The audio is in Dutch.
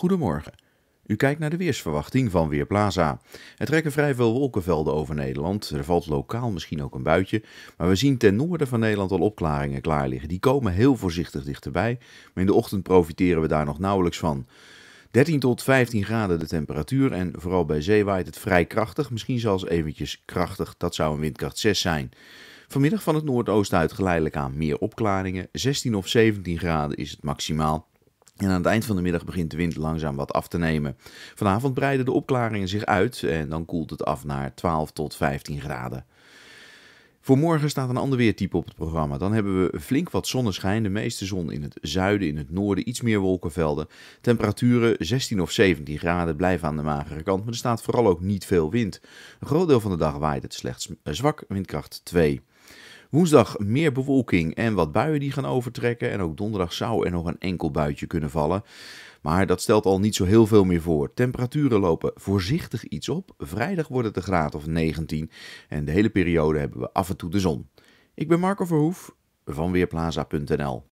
Goedemorgen. U kijkt naar de weersverwachting van Weerplaza. Er trekken vrij veel wolkenvelden over Nederland. Er valt lokaal misschien ook een buitje. Maar we zien ten noorden van Nederland al opklaringen klaar liggen. Die komen heel voorzichtig dichterbij. Maar in de ochtend profiteren we daar nog nauwelijks van. 13 tot 15 graden de temperatuur en vooral bij zee waait het vrij krachtig. Misschien zelfs eventjes krachtig, dat zou een windkracht 6 zijn. Vanmiddag van het noordoosten uit geleidelijk aan meer opklaringen. 16 of 17 graden is het maximaal. En aan het eind van de middag begint de wind langzaam wat af te nemen. Vanavond breiden de opklaringen zich uit en dan koelt het af naar 12 tot 15 graden. Voor morgen staat een ander weertype op het programma. Dan hebben we flink wat zonneschijn, de meeste zon in het zuiden, in het noorden, iets meer wolkenvelden. Temperaturen 16 of 17 graden blijven aan de magere kant, maar er staat vooral ook niet veel wind. Een groot deel van de dag waait het slechts zwak, windkracht 2. Woensdag meer bewolking en wat buien die gaan overtrekken. En ook donderdag zou er nog een enkel buitje kunnen vallen. Maar dat stelt al niet zo heel veel meer voor. Temperaturen lopen voorzichtig iets op. Vrijdag wordt het een graad of 19. En de hele periode hebben we af en toe de zon. Ik ben Marco Verhoef van Weerplaza.nl.